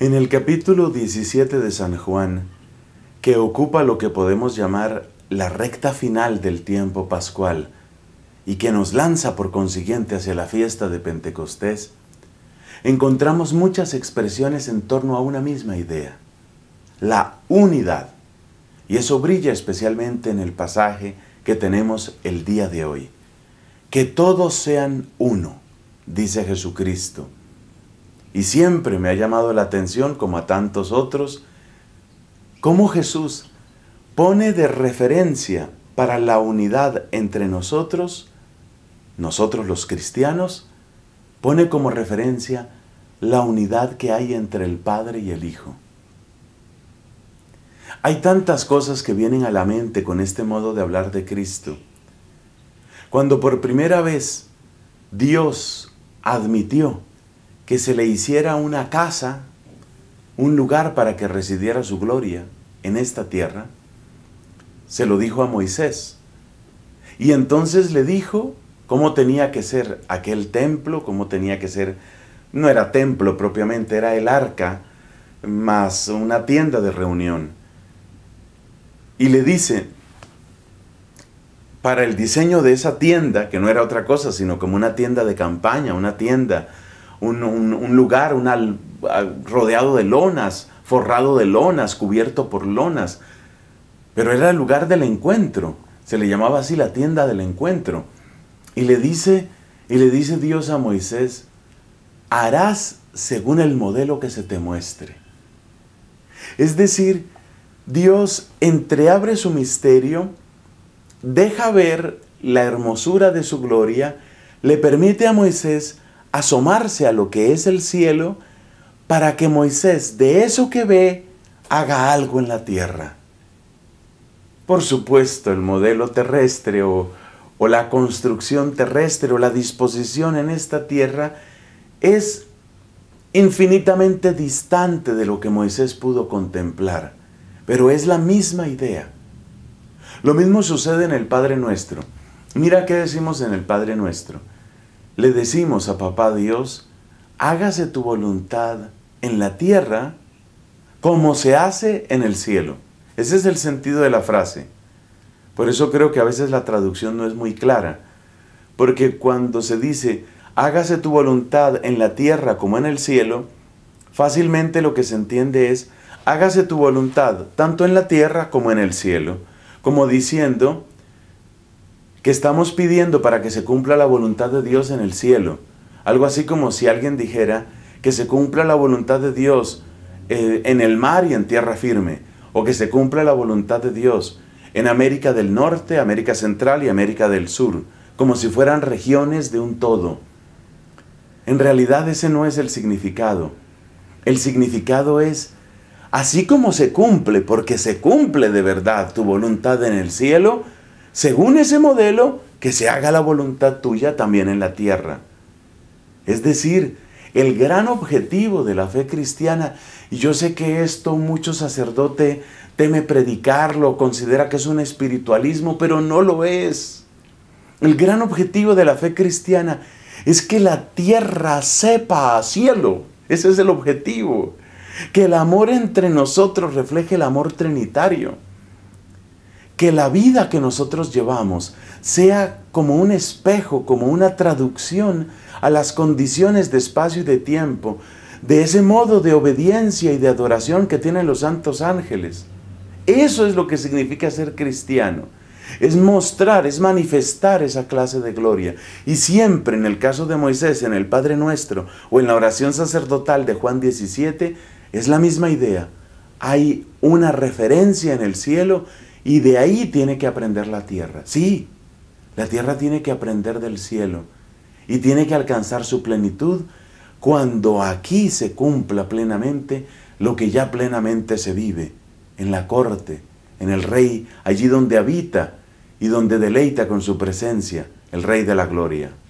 En el capítulo 17 de San Juan, que ocupa lo que podemos llamar la recta final del tiempo pascual y que nos lanza por consiguiente hacia la fiesta de Pentecostés, encontramos muchas expresiones en torno a una misma idea, la unidad. Y eso brilla especialmente en el pasaje que tenemos el día de hoy. Que todos sean uno, dice Jesucristo y siempre me ha llamado la atención, como a tantos otros, cómo Jesús pone de referencia para la unidad entre nosotros, nosotros los cristianos, pone como referencia la unidad que hay entre el Padre y el Hijo. Hay tantas cosas que vienen a la mente con este modo de hablar de Cristo. Cuando por primera vez Dios admitió que se le hiciera una casa, un lugar para que residiera su gloria en esta tierra, se lo dijo a Moisés. Y entonces le dijo cómo tenía que ser aquel templo, cómo tenía que ser, no era templo propiamente, era el arca, más una tienda de reunión. Y le dice, para el diseño de esa tienda, que no era otra cosa, sino como una tienda de campaña, una tienda un, lugar rodeado de lonas, forrado de lonas, cubierto por lonas. Pero era el lugar del encuentro, se le llamaba así la tienda del encuentro. Y le dice, y le dice Dios a Moisés, harás según el modelo que se te muestre. Es decir, Dios entreabre su misterio, deja ver la hermosura de su gloria, le permite a Moisés asomarse a lo que es el cielo para que Moisés de eso que ve haga algo en la tierra. Por supuesto, el modelo terrestre o, o la construcción terrestre o la disposición en esta tierra es infinitamente distante de lo que Moisés pudo contemplar, pero es la misma idea. Lo mismo sucede en el Padre Nuestro. Mira qué decimos en el Padre Nuestro le decimos a Papá Dios, hágase tu voluntad en la tierra como se hace en el cielo. Ese es el sentido de la frase. Por eso creo que a veces la traducción no es muy clara, porque cuando se dice, hágase tu voluntad en la tierra como en el cielo, fácilmente lo que se entiende es, hágase tu voluntad tanto en la tierra como en el cielo, como diciendo, que estamos pidiendo para que se cumpla la voluntad de Dios en el cielo. Algo así como si alguien dijera que se cumpla la voluntad de Dios eh, en el mar y en tierra firme, o que se cumpla la voluntad de Dios en América del Norte, América Central y América del Sur, como si fueran regiones de un todo. En realidad ese no es el significado. El significado es, así como se cumple, porque se cumple de verdad tu voluntad en el cielo, según ese modelo, que se haga la voluntad tuya también en la tierra. Es decir, el gran objetivo de la fe cristiana, y yo sé que esto mucho sacerdote teme predicarlo, considera que es un espiritualismo, pero no lo es. El gran objetivo de la fe cristiana es que la tierra sepa a cielo. Ese es el objetivo. Que el amor entre nosotros refleje el amor trinitario que la vida que nosotros llevamos sea como un espejo, como una traducción a las condiciones de espacio y de tiempo, de ese modo de obediencia y de adoración que tienen los santos ángeles. Eso es lo que significa ser cristiano. Es mostrar, es manifestar esa clase de gloria. Y siempre en el caso de Moisés, en el Padre Nuestro o en la oración sacerdotal de Juan 17, es la misma idea. Hay una referencia en el cielo y de ahí tiene que aprender la tierra. Sí, la tierra tiene que aprender del cielo y tiene que alcanzar su plenitud cuando aquí se cumpla plenamente lo que ya plenamente se vive, en la corte, en el rey, allí donde habita y donde deleita con su presencia el rey de la gloria.